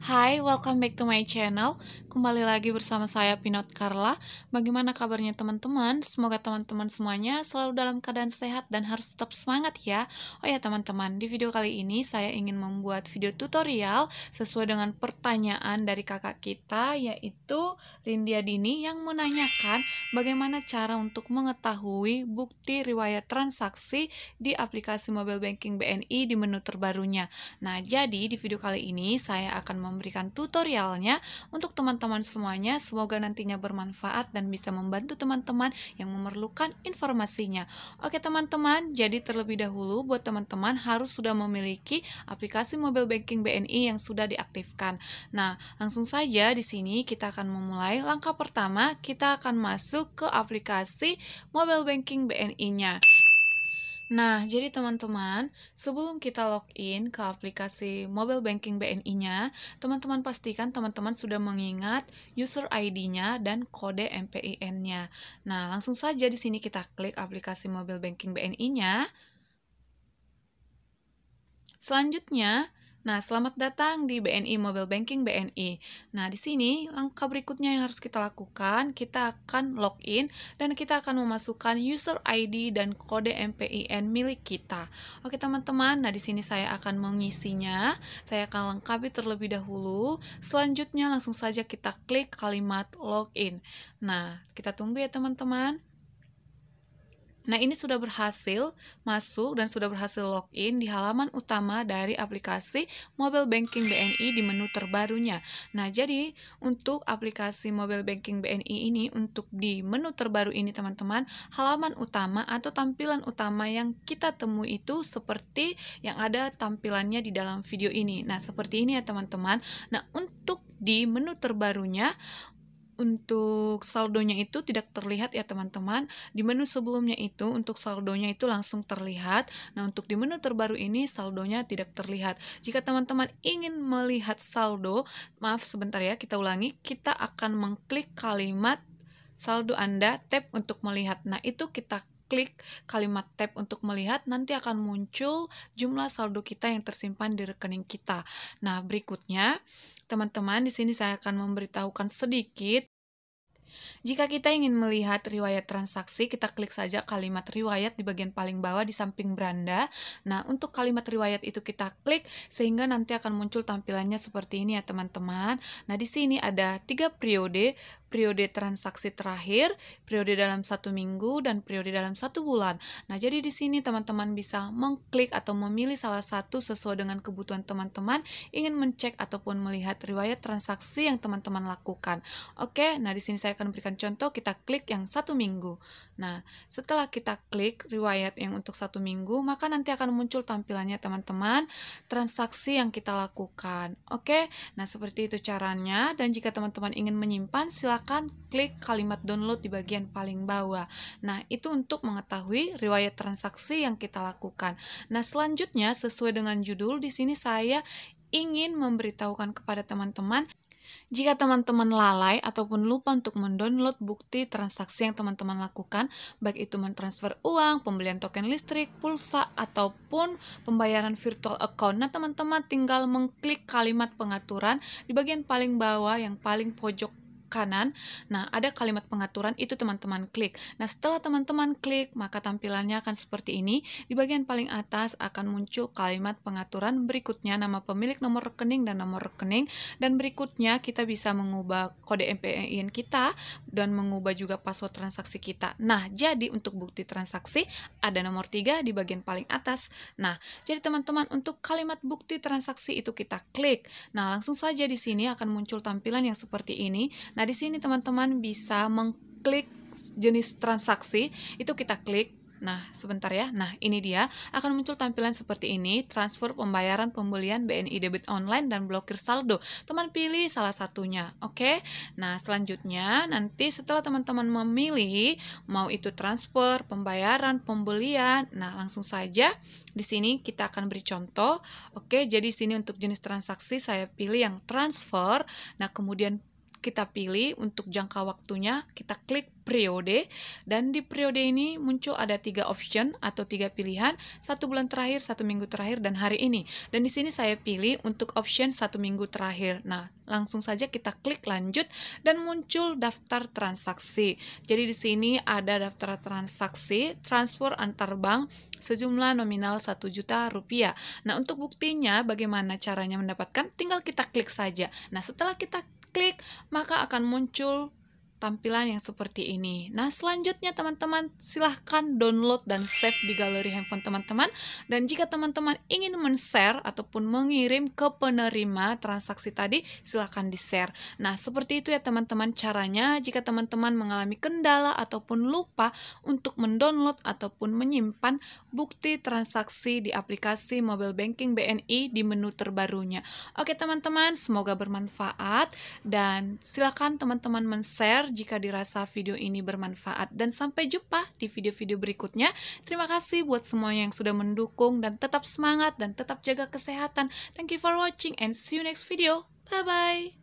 Hai, welcome back to my channel. Kembali lagi bersama saya Pinot Carla. Bagaimana kabarnya teman-teman? Semoga teman-teman semuanya selalu dalam keadaan sehat dan harus tetap semangat ya. Oh ya teman-teman, di video kali ini saya ingin membuat video tutorial sesuai dengan pertanyaan dari kakak kita yaitu Rindia Dini yang menanyakan bagaimana cara untuk mengetahui bukti riwayat transaksi di aplikasi mobile banking BNI di menu terbarunya. Nah, jadi di video kali ini saya akan membahas memberikan tutorialnya untuk teman-teman semuanya. Semoga nantinya bermanfaat dan bisa membantu teman-teman yang memerlukan informasinya. Oke teman-teman, jadi terlebih dahulu buat teman-teman harus sudah memiliki aplikasi mobile banking BNI yang sudah diaktifkan. Nah, langsung saja di sini kita akan memulai langkah pertama kita akan masuk ke aplikasi mobile banking BNI-nya. Nah, jadi teman-teman, sebelum kita login ke aplikasi mobile banking BNI-nya, teman-teman pastikan teman-teman sudah mengingat user ID-nya dan kode MPIN-nya. Nah, langsung saja di sini kita klik aplikasi mobile banking BNI-nya. Selanjutnya, Nah, selamat datang di BNI Mobile Banking BNI. Nah, di sini langkah berikutnya yang harus kita lakukan, kita akan login dan kita akan memasukkan user ID dan kode MPIN milik kita. Oke, teman-teman. Nah, di sini saya akan mengisinya. Saya akan lengkapi terlebih dahulu. Selanjutnya langsung saja kita klik kalimat login. Nah, kita tunggu ya, teman-teman. Nah, ini sudah berhasil masuk dan sudah berhasil login di halaman utama dari aplikasi Mobile Banking BNI di menu terbarunya. Nah, jadi untuk aplikasi Mobile Banking BNI ini untuk di menu terbaru ini teman-teman, halaman utama atau tampilan utama yang kita temui itu seperti yang ada tampilannya di dalam video ini. Nah, seperti ini ya teman-teman. Nah, untuk di menu terbarunya untuk saldonya itu tidak terlihat ya teman-teman. Di menu sebelumnya itu untuk saldonya itu langsung terlihat. Nah, untuk di menu terbaru ini saldonya tidak terlihat. Jika teman-teman ingin melihat saldo, maaf sebentar ya, kita ulangi. Kita akan mengklik kalimat saldo Anda tab untuk melihat. Nah, itu kita klik kalimat tab untuk melihat, nanti akan muncul jumlah saldo kita yang tersimpan di rekening kita. Nah, berikutnya, teman-teman, di sini saya akan memberitahukan sedikit jika kita ingin melihat riwayat transaksi, kita klik saja kalimat riwayat di bagian paling bawah di samping beranda. Nah, untuk kalimat riwayat itu kita klik sehingga nanti akan muncul tampilannya seperti ini ya teman-teman. Nah, di sini ada tiga periode periode transaksi terakhir, periode dalam satu minggu, dan periode dalam satu bulan. Nah, jadi di sini teman-teman bisa mengklik atau memilih salah satu sesuai dengan kebutuhan teman-teman ingin mencek ataupun melihat riwayat transaksi yang teman-teman lakukan. Oke, nah di sini saya akan berikan contoh, kita klik yang satu minggu. Nah, setelah kita klik riwayat yang untuk satu minggu, maka nanti akan muncul tampilannya teman-teman transaksi yang kita lakukan. Oke, nah seperti itu caranya. Dan jika teman-teman ingin menyimpan, silakan silakan klik kalimat download di bagian paling bawah. Nah, itu untuk mengetahui riwayat transaksi yang kita lakukan. Nah, selanjutnya sesuai dengan judul di sini saya ingin memberitahukan kepada teman-teman jika teman-teman lalai ataupun lupa untuk mendownload bukti transaksi yang teman-teman lakukan, baik itu mentransfer uang, pembelian token listrik, pulsa, ataupun pembayaran virtual account. Nah, teman-teman tinggal mengklik kalimat pengaturan di bagian paling bawah yang paling pojok kanan. Nah, ada kalimat pengaturan itu teman-teman klik. Nah, setelah teman-teman klik, maka tampilannya akan seperti ini. Di bagian paling atas akan muncul kalimat pengaturan berikutnya nama pemilik nomor rekening dan nomor rekening dan berikutnya kita bisa mengubah kode MPIN kita dan mengubah juga password transaksi kita. Nah, jadi untuk bukti transaksi ada nomor 3 di bagian paling atas. Nah, jadi teman-teman untuk kalimat bukti transaksi itu kita klik. Nah, langsung saja di sini akan muncul tampilan yang seperti ini. Nah, di sini teman-teman bisa mengklik jenis transaksi, itu kita klik Nah, sebentar ya. Nah, ini dia akan muncul tampilan seperti ini, transfer pembayaran pembelian BNI debit online dan blokir saldo. Teman pilih salah satunya, oke? Nah, selanjutnya nanti setelah teman-teman memilih mau itu transfer, pembayaran, pembelian. Nah, langsung saja di sini kita akan beri contoh. Oke, okay? jadi sini untuk jenis transaksi saya pilih yang transfer. Nah, kemudian kita pilih untuk jangka waktunya, kita klik periode dan di periode ini muncul ada tiga option atau tiga pilihan satu bulan terakhir satu minggu terakhir dan hari ini dan di sini saya pilih untuk option satu minggu terakhir nah langsung saja kita klik lanjut dan muncul daftar transaksi jadi di sini ada daftar transaksi transfer antar bank sejumlah nominal satu juta rupiah nah untuk buktinya bagaimana caranya mendapatkan tinggal kita klik saja nah setelah kita klik maka akan muncul tampilan yang seperti ini. Nah, selanjutnya teman-teman silahkan download dan save di galeri handphone teman-teman. Dan jika teman-teman ingin men-share ataupun mengirim ke penerima transaksi tadi, silahkan di-share. Nah, seperti itu ya teman-teman caranya jika teman-teman mengalami kendala ataupun lupa untuk mendownload ataupun menyimpan bukti transaksi di aplikasi mobile banking BNI di menu terbarunya. Oke teman-teman, semoga bermanfaat dan silahkan teman-teman men-share jika dirasa video ini bermanfaat. Dan sampai jumpa di video-video berikutnya. Terima kasih buat semua yang sudah mendukung dan tetap semangat dan tetap jaga kesehatan. Thank you for watching and see you next video. Bye-bye.